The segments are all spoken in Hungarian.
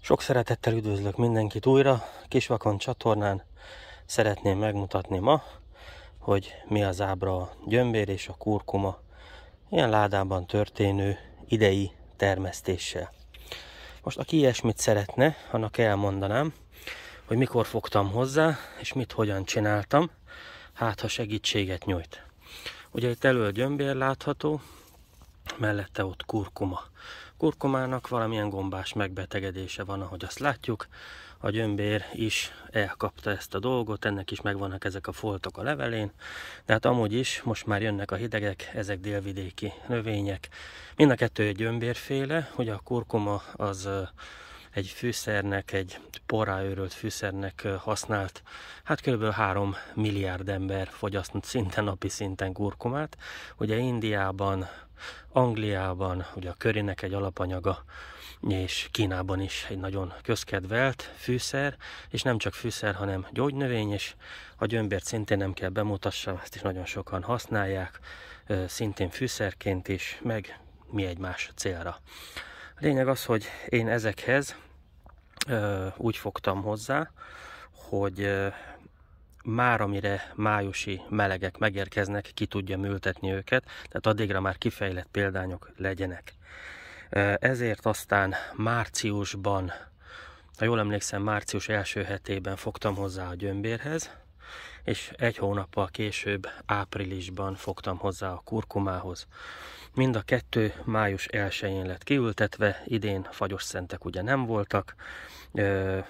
Sok szeretettel üdvözlök mindenkit újra. Kisvakon csatornán szeretném megmutatni ma, hogy mi az ábra a gyömbér és a kurkuma ilyen ládában történő idei termesztéssel. Most aki ilyesmit szeretne, annak elmondanám, hogy mikor fogtam hozzá, és mit hogyan csináltam, hát ha segítséget nyújt. Ugye itt a gyömbér látható, mellette ott kurkuma. Kurkumának valamilyen gombás megbetegedése van, ahogy azt látjuk. A gyömbér is elkapta ezt a dolgot, ennek is megvannak ezek a foltok a levelén, de hát amúgy is most már jönnek a hidegek, ezek délvidéki növények. Mind a kettő egy gyömbérféle, ugye a kurkuma az egy fűszernek, egy porrá őrölt fűszernek használt, hát kb. 3 milliárd ember fogyasztott szinte napi szinten kurkumát. Ugye Indiában, Angliában, ugye a körének egy alapanyaga, és Kínában is egy nagyon közkedvelt fűszer, és nem csak fűszer, hanem gyógynövény, és a gyömbért szintén nem kell bemutassam, ezt is nagyon sokan használják, szintén fűszerként is, meg mi egymás célra. A Lényeg az, hogy én ezekhez úgy fogtam hozzá, hogy már amire májusi melegek megérkeznek, ki tudja műltetni őket, tehát addigra már kifejlett példányok legyenek. Ezért aztán márciusban, ha jól emlékszem, március első hetében fogtam hozzá a gyömbérhez, és egy hónappal később, áprilisban fogtam hozzá a kurkumához. Mind a kettő május 1-én lett kiültetve, idén fagyos szentek ugye nem voltak,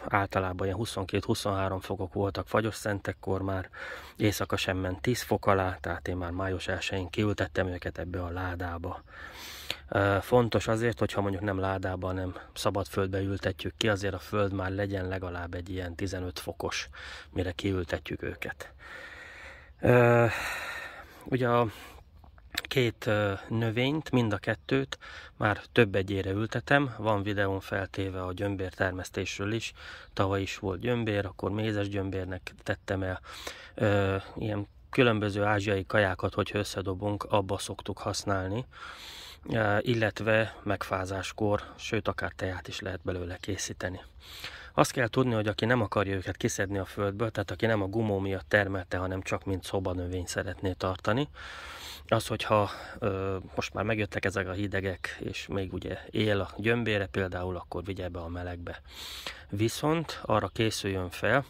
általában ilyen 22-23 fokok voltak fagyos szentekkor már, éjszaka sem ment 10 fok alá, tehát én már május 1-én kiültettem őket ebbe a ládába. Fontos azért, hogyha mondjuk nem ládában, hanem szabad földbe ültetjük ki, azért a föld már legyen legalább egy ilyen 15 fokos, mire kiültetjük őket. Ugye a két növényt, mind a kettőt már több egyére ültetem, van videón feltéve a gyömbér termesztésről is, tavaly is volt gyömbér, akkor mézes gyömbérnek tettem el, ö, ilyen különböző ázsiai kajákat, hogy összedobunk, abba szoktuk használni, illetve megfázáskor, sőt akár teát is lehet belőle készíteni. Azt kell tudni, hogy aki nem akarja őket kiszedni a földből, tehát aki nem a gumó miatt termelte, hanem csak mint szobanövény szeretné tartani, az, hogyha ö, most már megjöttek ezek a hidegek, és még ugye él a gyömbére például, akkor vigye be a melegbe. Viszont arra készüljön fel,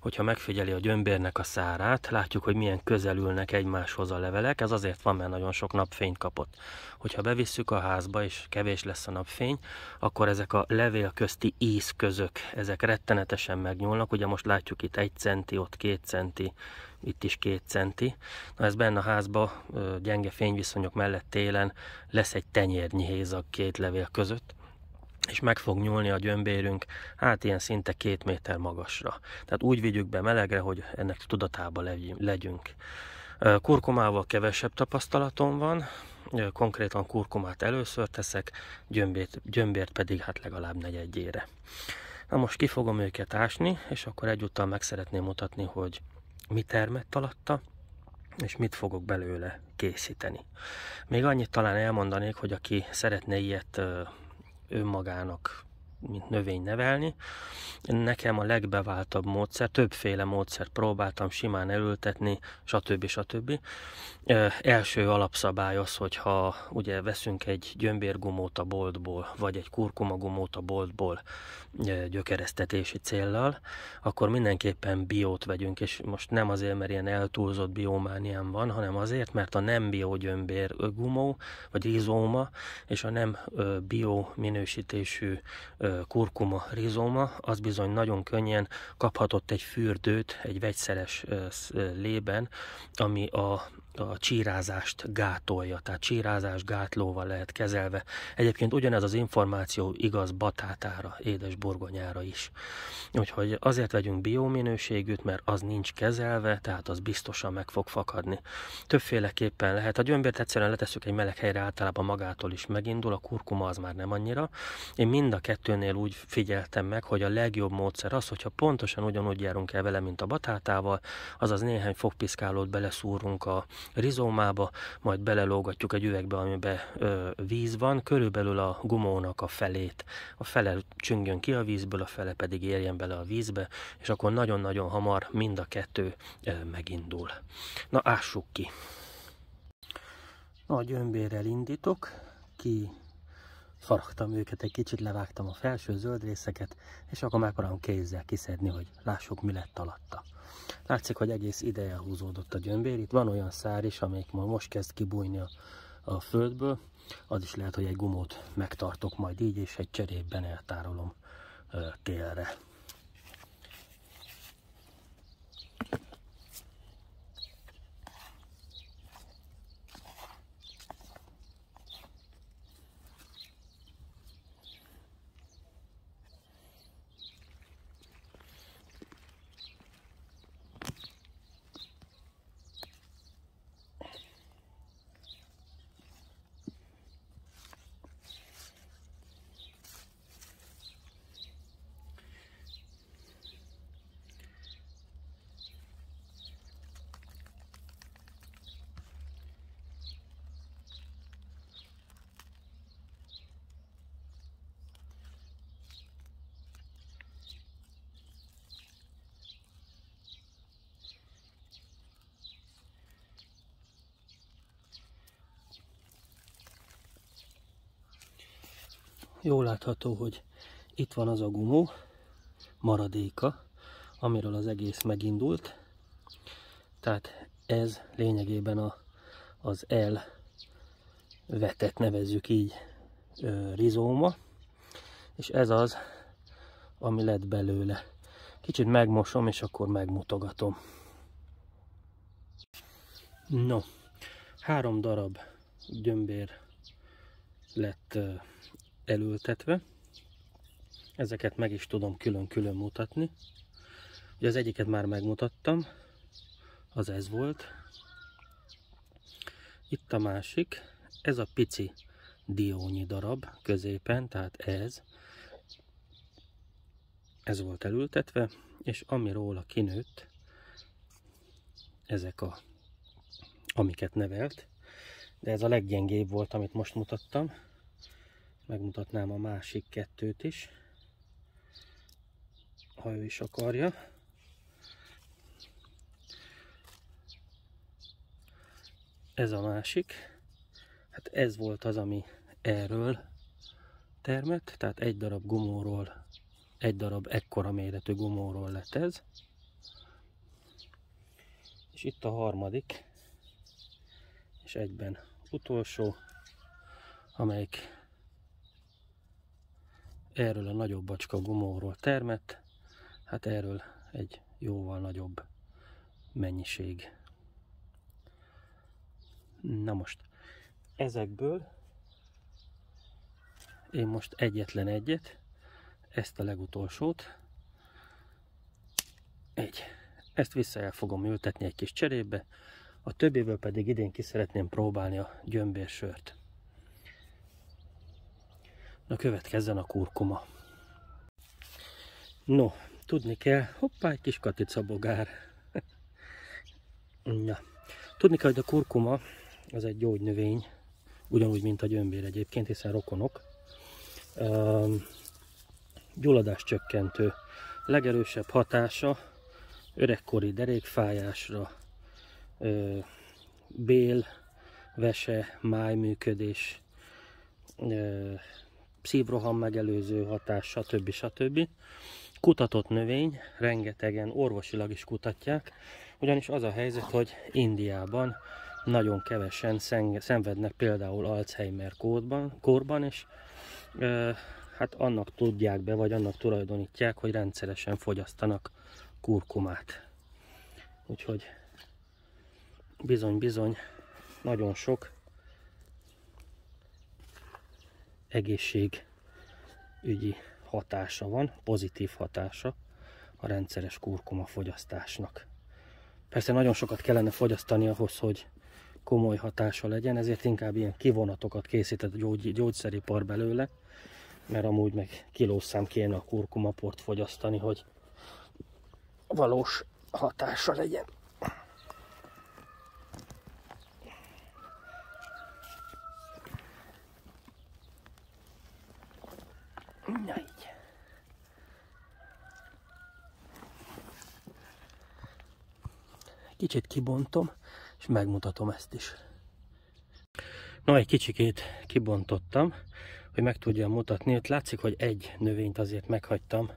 hogyha megfigyeli a gyömbérnek a szárát, látjuk, hogy milyen közelülnek egymáshoz a levelek, ez azért van, mert nagyon sok napfényt kapott. Hogyha bevisszük a házba, és kevés lesz a napfény, akkor ezek a levél közti ízközök, ezek ezek rettenetesen megnyúlnak, ugye most látjuk itt egy centi, ott két centi, itt is két centi. Na ez benne a házba gyenge fényviszonyok mellett télen lesz egy tenyérnyi hézag két levél között, és meg fog nyúlni a gyömbérünk, hát ilyen szinte két méter magasra. Tehát úgy vigyük be melegre, hogy ennek tudatába legyünk. Kurkumával kevesebb tapasztalatom van, konkrétan kurkumát először teszek, gyömbért, gyömbért pedig hát legalább negyedjére. Na most ki fogom őket ásni, és akkor egyúttal meg szeretném mutatni, hogy mi termett alatta, és mit fogok belőle készíteni. Még annyit talán elmondanék, hogy aki szeretne ilyet önmagának mint növény nevelni. Nekem a legbeváltabb módszer, többféle módszer próbáltam simán elültetni, stb. stb. Első alapszabály az, hogyha ugye veszünk egy gyömbérgumót a boltból, vagy egy kurkumagumót a boltból gyökeresztetési céllal, akkor mindenképpen biót vegyünk, és most nem azért, mert ilyen eltúlzott biomániám van, hanem azért, mert a nem gyömbér gumó, vagy rizóma, és a nem bio minősítésű kurkuma rizoma, az bizony nagyon könnyen kaphatott egy fürdőt egy vegyszeres lében, ami a a csírázást gátolja, tehát csírázás gátlóval lehet kezelve. Egyébként ugyanez az információ igaz batátára, édes borgonyára is. Úgyhogy azért vegyünk biominőségűt, mert az nincs kezelve, tehát az biztosan meg fog fakadni. Többféleképpen lehet. A gyömbért egyszerűen letesszük egy meleg helyre, általában magától is megindul, a kurkuma az már nem annyira. Én mind a kettőnél úgy figyeltem meg, hogy a legjobb módszer az, hogyha pontosan ugyanúgy járunk el vele, mint a batátával, azaz néhány fogpiszkálót beleszúrunk a, rizómába, majd belelógatjuk egy üvegbe, amiben ö, víz van, körülbelül a gumónak a felét. A fele csüngjön ki a vízből, a fele pedig érjen bele a vízbe, és akkor nagyon-nagyon hamar mind a kettő ö, megindul. Na, ássuk ki! Nagy önbérrel indítok, ki faragtam őket, egy kicsit levágtam a felső zöld részeket, és akkor megpróbálom kézzel kiszedni, hogy lássuk, mi lett alatta. Látszik, hogy egész ideje húzódott a gyömbér. Itt van olyan szár is, amelyik ma most kezd kibújni a, a földből. Az is lehet, hogy egy gumót megtartok majd így, és egy cserében eltárolom télre. jól látható, hogy itt van az a gumó maradéka, amiről az egész megindult. Tehát ez lényegében a, az L vetett, nevezzük így rizóma, és ez az, ami lett belőle. Kicsit megmosom, és akkor megmutogatom. No, három darab gyömbér lett elültetve. Ezeket meg is tudom külön-külön mutatni. Ugye az egyiket már megmutattam, az ez volt. Itt a másik, ez a pici diónyi darab középen, tehát ez. Ez volt elültetve, és ami róla kinőtt, ezek a, amiket nevelt. De ez a leggyengébb volt, amit most mutattam megmutatnám a másik kettőt is, ha ő is akarja. Ez a másik. Hát ez volt az, ami erről termet, tehát egy darab gumóról, egy darab ekkora méretű gumóról lett ez. És itt a harmadik, és egyben utolsó, amelyik erről a nagyobb bacska gumóról termett, hát erről egy jóval nagyobb mennyiség. Na most, ezekből én most egyetlen egyet, ezt a legutolsót, egy, ezt vissza el fogom ültetni egy kis cserébe, a többéből pedig idén ki szeretném próbálni a gyömbérsört. Na következzen a kurkuma. No, tudni kell, hoppá, egy kis bogár. Na, tudni kell, hogy a kurkuma az egy gyógynövény, ugyanúgy, mint a gyömbér egyébként, hiszen rokonok. Um, gyulladás csökkentő. Legerősebb hatása öregkori derékfájásra, ö, bél, vese, májműködés, ö, szívroham megelőző hatás, stb. stb. Kutatott növény, rengetegen orvosilag is kutatják, ugyanis az a helyzet, hogy Indiában nagyon kevesen szenvednek például Alzheimer kórban kórban és e, hát annak tudják be, vagy annak tulajdonítják, hogy rendszeresen fogyasztanak kurkumát. Úgyhogy bizony-bizony nagyon sok egészségügyi hatása van, pozitív hatása a rendszeres kurkuma fogyasztásnak. Persze nagyon sokat kellene fogyasztani ahhoz, hogy komoly hatása legyen, ezért inkább ilyen kivonatokat készített gyógy, gyógyszeripar belőle, mert amúgy meg kilószám kéne a kurkumaport fogyasztani, hogy valós hatása legyen. Kicsit kibontom, és megmutatom ezt is. Na, egy kicsikét kibontottam, hogy meg tudjam mutatni. Itt látszik, hogy egy növényt azért meghagytam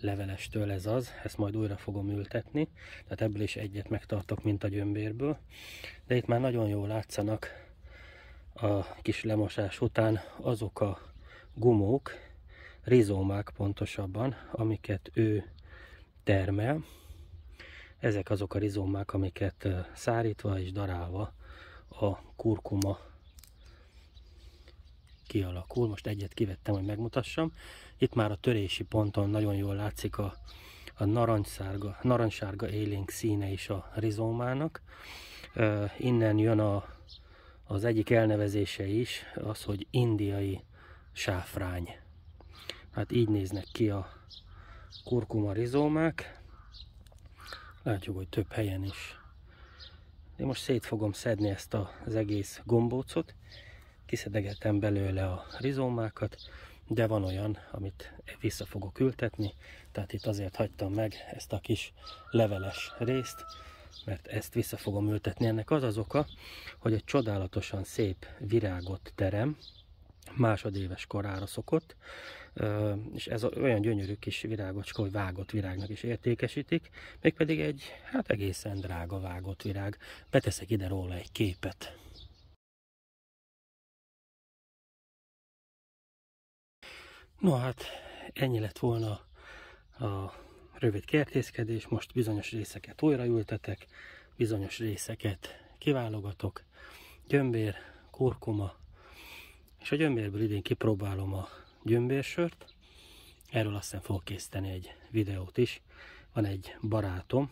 levelestől, ez az. Ezt majd újra fogom ültetni. Tehát ebből is egyet megtartok, mint a gyömbérből. De itt már nagyon jól látszanak a kis lemosás után azok a gumók, rizómák pontosabban, amiket ő termel. Ezek azok a rizomák, amiket szárítva és darálva a kurkuma kialakul. Most egyet kivettem, hogy megmutassam. Itt már a törési ponton nagyon jól látszik a, a narancssárga, narancssárga élénk színe is a rizómának. Innen jön a, az egyik elnevezése is, az, hogy indiai sáfrány. Hát így néznek ki a kurkuma rizómák. Látjuk, hogy több helyen is. Én most szét fogom szedni ezt az egész gombócot. Kiszedegetem belőle a rizómákat, de van olyan, amit vissza fogok ültetni, tehát itt azért hagytam meg ezt a kis leveles részt, mert ezt vissza fogom ültetni. Ennek az az oka, hogy egy csodálatosan szép virágot terem, másodéves korára szokott, és ez olyan gyönyörű kis virágocska, hogy vágott virágnak is értékesítik, mégpedig egy hát egészen drága vágott virág. Beteszek ide róla egy képet. No hát, ennyi lett volna a rövid kertészkedés, most bizonyos részeket újraültetek, bizonyos részeket kiválogatok, gyömbér, kurkuma, és a gyömbérből idén kipróbálom a gyömbérsört, erről aztán fogok készíteni egy videót is. Van egy barátom,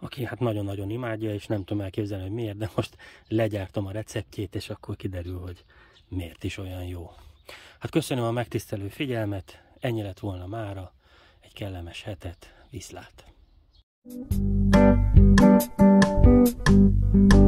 aki hát nagyon-nagyon imádja, és nem tudom elképzelni, hogy miért, de most legyártom a receptjét, és akkor kiderül, hogy miért is olyan jó. Hát köszönöm a megtisztelő figyelmet, ennyi lett volna mára, egy kellemes hetet, viszlát! Thank you.